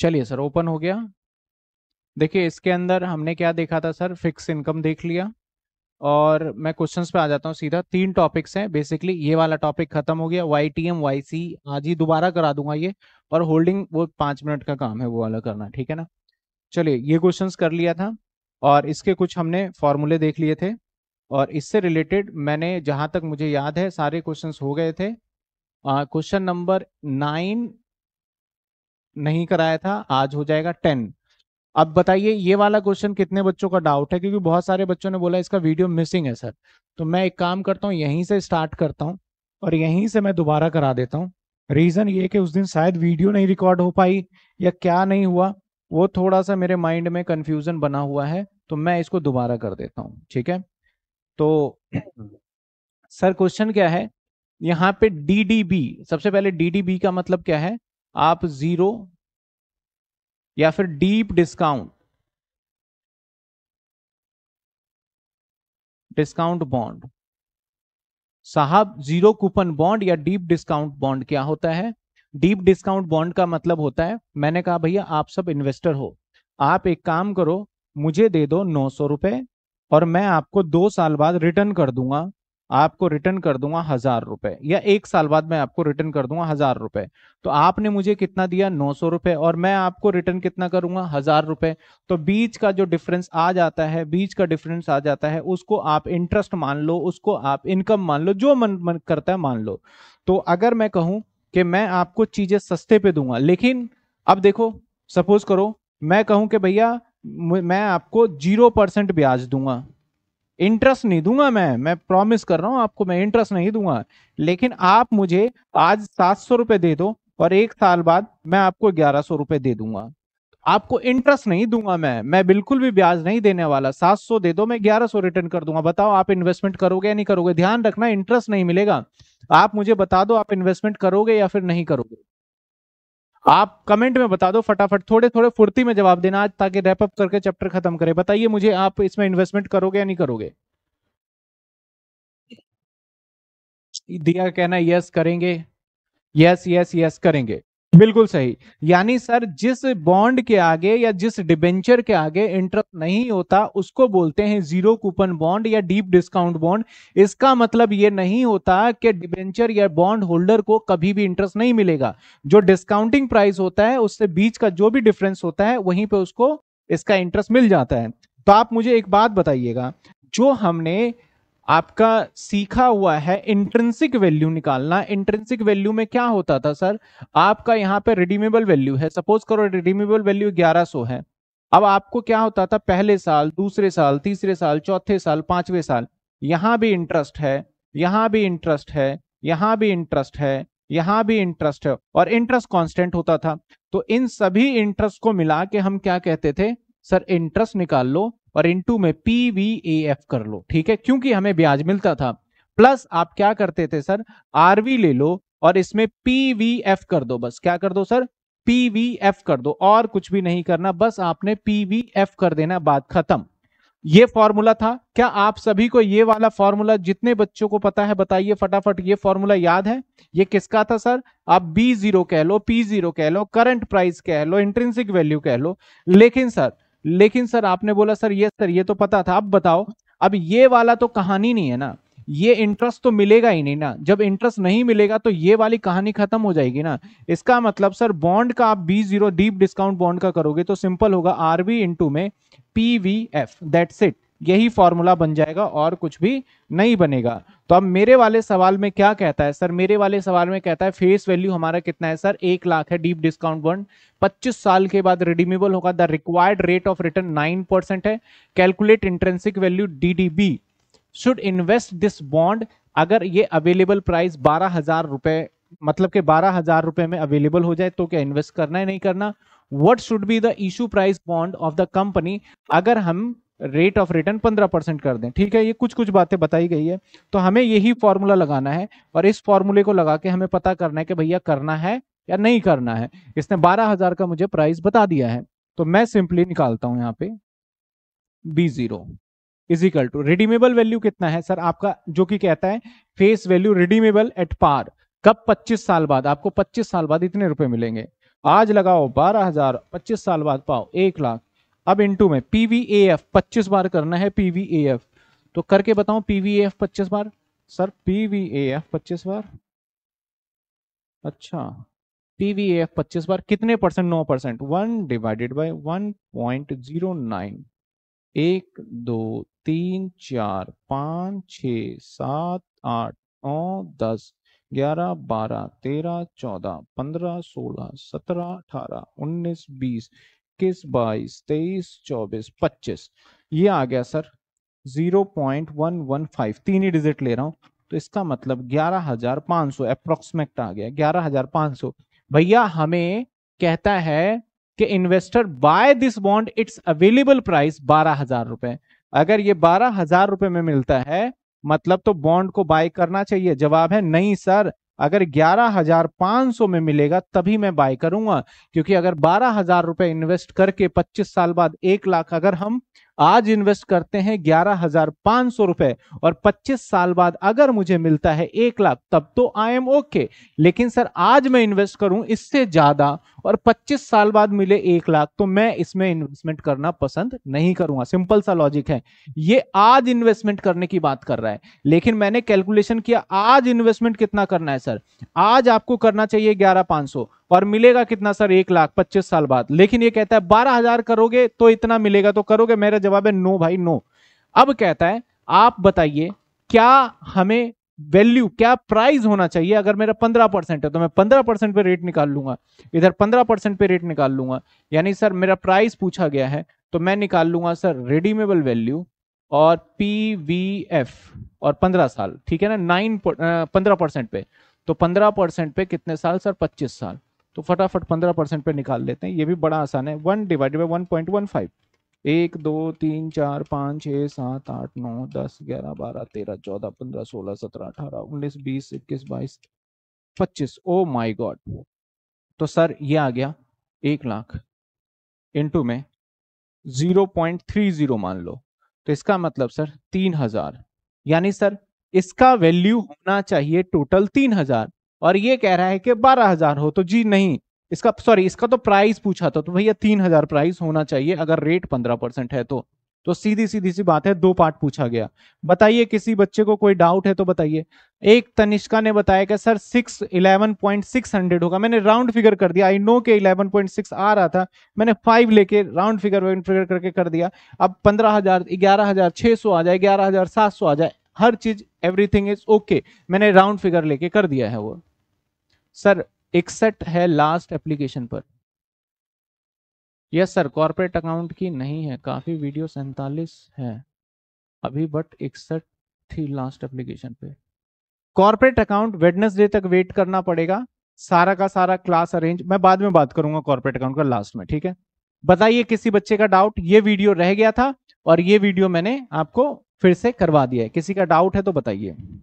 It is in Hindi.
चलिए सर ओपन हो गया देखिए इसके अंदर हमने क्या देखा था सर फिक्स इनकम देख लिया और मैं क्वेश्चंस पे आ जाता हूँ सीधा तीन टॉपिक्स हैं बेसिकली ये वाला टॉपिक खत्म हो गया Y T M Y C आज ही दोबारा करा दूंगा ये और होल्डिंग वो पाँच मिनट का काम है वो वाला करना ठीक है ना चलिए ये क्वेश्चंस कर लिया था और इसके कुछ हमने फॉर्मूले देख लिए थे और इससे रिलेटेड मैंने जहाँ तक मुझे याद है सारे क्वेश्चन हो गए थे क्वेश्चन नंबर नाइन नहीं कराया था आज हो जाएगा टेन अब बताइए ये वाला क्वेश्चन कितने बच्चों का डाउट है क्योंकि बहुत सारे बच्चों ने बोला इसका वीडियो मिसिंग है सर तो मैं एक काम करता हूँ यहीं से स्टार्ट करता हूँ और यहीं से मैं दोबारा करा देता हूँ रीज़न ये कि उस दिन शायद वीडियो नहीं रिकॉर्ड हो पाई या क्या नहीं हुआ वो थोड़ा सा मेरे माइंड में कन्फ्यूज़न बना हुआ है तो मैं इसको दोबारा कर देता हूँ ठीक है तो सर क्वेश्चन क्या है यहाँ पे डी सबसे पहले डी का मतलब क्या है आप जीरो या फिर डीप डिस्काउंट डिस्काउंट बॉन्ड साहब जीरो कूपन बॉन्ड या डीप डिस्काउंट बॉन्ड क्या होता है डीप डिस्काउंट बॉन्ड का मतलब होता है मैंने कहा भैया आप सब इन्वेस्टर हो आप एक काम करो मुझे दे दो नौ सौ रुपए और मैं आपको दो साल बाद रिटर्न कर दूंगा आपको रिटर्न कर दूंगा हजार रुपए या एक साल बाद मैं आपको रिटर्न कर दूंगा हजार रुपए तो आपने मुझे कितना दिया नौ सौ रुपए और मैं आपको रिटर्न कितना करूंगा हजार रुपए तो बीच का जो डिफरेंस आ जाता है बीच का डिफरेंस आ जाता है उसको आप इंटरेस्ट मान लो उसको आप इनकम मान लो जो मन, मन करता है मान लो तो अगर मैं कहूं कि मैं आपको चीजें सस्ते पे दूंगा लेकिन अब देखो सपोज करो मैं कहूं कि भैया मैं आपको जीरो परसेंट ब्याज दूंगा इंटरेस्ट नहीं दूंगा मैं मैं प्रॉमिस कर रहा हूँ आपको मैं इंटरेस्ट नहीं दूंगा लेकिन आप मुझे आज सात सौ रुपए दे दो और एक साल बाद मैं आपको ग्यारह सौ रुपए दे दूंगा आपको इंटरेस्ट नहीं दूंगा मैं मैं बिल्कुल भी ब्याज नहीं देने वाला सात सौ दे दो मैं ग्यारह सौ रिटर्न कर दूंगा बताओ आप इन्वेस्टमेंट करोगे या नहीं करोगे ध्यान रखना इंटरेस्ट नहीं मिलेगा आप मुझे बता दो आप इन्वेस्टमेंट करोगे या फिर नहीं करोगे आप कमेंट में बता दो फटाफट थोड़े थोड़े फुर्ती में जवाब देना आज ताकि अप करके चैप्टर खत्म करें बताइए मुझे आप इसमें इन्वेस्टमेंट करोगे या नहीं करोगे दिया कहना यस करेंगे यस यस यस करेंगे बिल्कुल सही यानी सर जिस बॉन्ड के आगे या जिस डिबेंचर के आगे इंटरेस्ट नहीं होता उसको बोलते हैं जीरो कूपन बॉन्ड या डीप डिस्काउंट बॉन्ड इसका मतलब ये नहीं होता कि डिबेंचर या बॉन्ड होल्डर को कभी भी इंटरेस्ट नहीं मिलेगा जो डिस्काउंटिंग प्राइस होता है उससे बीच का जो भी डिफरेंस होता है वहीं पर उसको इसका इंटरेस्ट मिल जाता है तो आप मुझे एक बात बताइएगा जो हमने आपका सीखा हुआ है इंट्रेंसिक वैल्यू निकालना इंट्रेंसिक वैल्यू में क्या होता था सर आपका यहाँ पे रिडीमेबल वैल्यू है सपोज करो रिडीमेबल वैल्यू 1100 है अब आपको क्या होता था पहले साल दूसरे साल तीसरे साल चौथे साल पांचवें साल यहाँ भी इंटरेस्ट है यहाँ भी इंटरेस्ट है यहाँ भी इंटरेस्ट है यहाँ भी इंटरेस्ट है और इंटरेस्ट कॉन्स्टेंट होता था तो इन सभी इंटरेस्ट को मिला के हम क्या कहते थे सर इंटरेस्ट निकाल लो और टू में पी वी ए एफ कर लो ठीक है क्योंकि हमें ब्याज मिलता था प्लस आप क्या करते थे सर आरवी ले लो और इसमें पी वी एफ कर दो बस क्या कर दो सर पी वी एफ कर दो और कुछ भी नहीं करना बस आपने पी वी एफ कर देना बात खत्म ये फॉर्मूला था क्या आप सभी को ये वाला फॉर्मूला जितने बच्चों को पता है बताइए फटाफट ये फॉर्मूला याद है ये किसका था सर आप बी जीरो कह लो पी जीरो कह लो करंट प्राइस कह लो इंट्रेंसिक वैल्यू कह लो लेकिन सर लेकिन सर आपने बोला सर ये सर ये तो पता था अब बताओ अब ये वाला तो कहानी नहीं है ना ये इंटरेस्ट तो मिलेगा ही नहीं ना जब इंटरेस्ट नहीं मिलेगा तो ये वाली कहानी खत्म हो जाएगी ना इसका मतलब सर बॉन्ड का आप B zero deep discount bond का करोगे तो सिंपल होगा आरबी इंटू में P V F that's it यही फॉर्मूला बन जाएगा और कुछ भी नहीं बनेगा तो अब मेरे वाले सवाल में क्या कहता है सर मेरे वाले सवाल में कहता है फेस वैल्यू हमारा कितना है सर एक लाख है डीप डिस्काउंट बॉन्ड 25 साल के बाद रिडीमेबल होगा the required rate of return nine percent है calculate intrinsic value D D B should invest this bond अगर ये अवेलेबल प्राइस बारह हजार रुपए मतलब के बारह हजार रुपए में अवेलेबल हो जाए तो क्या इन्वेस्ट करना है नहीं करना what should be the issue price bond of the company अगर हम रेट ऑफ रिटर्न पंद्रह परसेंट कर दें ठीक है ये कुछ कुछ बातें बताई गई है तो हमें यही फॉर्मूला लगाना है और इस फॉर्मूले को लगा के हमें पता करना है कि भैया करना है या नहीं करना है इसने बारह हजार का मुझे प्राइस बता दिया है तो मैं सिंपली निकालता हूं यहाँ पे B zero equal to redeemable value कितना है सर आपका जो कि कहता है face value redeemable at par कब पच्चीस साल बाद आपको पच्चीस साल बाद इतने रुपए मिलेंगे आज लगाओ बारह हजार पच्चीस साल बाद पाओ एक लाख अब इनटू में ए एफ पच्चीस बार करना है ए एफ तो करके बताऊं ए एफ पच्चीस बार सर ए एफ पच्चीस बार अच्छा ए एफ पच्चीस बार कितने परसेंट नौ percent one divided by one point zero nine एक दो तीन चार पाँच छ सात आठ नौ दस ग्यारह बारह तेरह चौदह पंद्रह सोलह सत्रह अठारह उन्नीस बीस इक्कीस बाईस तेईस चौबीस पच्चीस ये आ गया sir zero point one one five तीन ही डिजिट ले रहा हूँ तो इसका मतलब ग्यारह हजार पाँच सौ अप्रोक्सीमेट आ गया ग्यारह हजार पाँच सौ भैया हमें कहता है कि investor buy this bond it's available price बारह हजार रुपए अगर ये बारह हजार रुपए में मिलता है मतलब तो बॉन्ड को बाय करना चाहिए जवाब है नहीं सर अगर ग्यारह हजार पांच सौ में मिलेगा तभी मैं बाय करूंगा क्योंकि अगर बारह हजार रुपए इन्वेस्ट करके पच्चीस साल बाद एक लाख अगर हम आज इन्वेस्ट करते हैं ग्यारह हजार पांच सौ रुपए और पच्चीस साल बाद अगर मुझे मिलता है एक लाख तब तो आई एम ओके लेकिन सर आज मैं इन्वेस्ट करूं इससे ज्यादा और पच्चीस साल बाद मिले एक लाख तो मैं इसमें इन्वेस्टमेंट करना पसंद नहीं करूंगा सिंपल सा लॉजिक है ये आज इन्वेस्टमेंट करने की बात कर रहा है लेकिन मैंने कैलकुलेशन किया आज इन्वेस्टमेंट कितना करना है सर आज आपको करना चाहिए ग्यारह पांच सौ और मिलेगा कितना सर एक लाख पच्चीस साल बाद लेकिन ये कहता है बारह हजार करोगे तो इतना मिलेगा तो करोगे मेरा जवाब है नो भाई नो अब कहता है आप बताइए क्या हमें वैल्यू क्या प्राइस होना चाहिए अगर मेरा पंद्रह परसेंट है तो मैं पंद्रह परसेंट पे रेट निकाल लूंगा इधर पंद्रह परसेंट पे रेट निकाल लूंगा यानी सर मेरा प्राइस पूछा गया है तो मैं निकाल लूंगा सर रिडीमेबल वैल्यू और पी वी एफ और पंद्रह साल ठीक है ना नाइन पंद्रह परसेंट पे तो पंद्रह परसेंट पे कितने साल सर पच्चीस साल तो फटाफट पंद्रह परसेंट पर निकाल लेते हैं ये भी बड़ा आसान है one divide by one point one five एक दो तीन चार पाँच छः सात आठ नौ दस ग्यारह बारह तेरह चौदह पंद्रह सोलह सत्रह अठारह उन्नीस बीस इक्कीस बाईस पच्चीस ओ माई गॉड तो सर ये आ गया एक लाख इंटू में ज़ीरो पॉइंट थ्री ज़ीरो मान लो तो इसका मतलब सर तीन हज़ार यानी सर इसका वैल्यू होना चाहिए टोटल तीन हज़ार और ये कह रहा है कि बारह हजार हो तो जी नहीं इसका सॉरी इसका तो प्राइस पूछा था तो भैया तीन हजार प्राइस होना चाहिए अगर रेट पंद्रह परसेंट है तो तो सीधी सीधी सी बात है दो पार्ट पूछा गया बताइए किसी बच्चे को कोई डाउट है तो बताइए एक तनिष्का ने बताया कि sir six eleven point six hundred होगा मैंने राउंड फिगर कर दिया आई नो के इलेवन पॉइंट सिक्स आ रहा था मैंने फाइव लेके राउंड फिगर वाउंड फिगर करके कर दिया अब पंद्रह हजार ग्यारह हजार छह सौ आ जाए ग्यारह हजार सात सौ आ जाए हर चीज एवरीथिंग इज ओके मैंने राउंड फिगर लेके कर दिया है वो सर इकसठ है लास्ट एप्लीकेशन पर यस सर कॉर्पोरेट अकाउंट की नहीं है काफ़ी वीडियो सैंतालीस है अभी बट इकसठ थी लास्ट एप्लीकेशन पे कॉर्पोरेट अकाउंट वेडनेसडे तक वेट करना पड़ेगा सारा का सारा क्लास अरेंज मैं बाद में बात करूंगा कॉर्पोरेट अकाउंट का लास्ट में ठीक है बताइए किसी बच्चे का डाउट ये वीडियो रह गया था और ये वीडियो मैंने आपको फिर से करवा दिया है किसी का डाउट है तो बताइए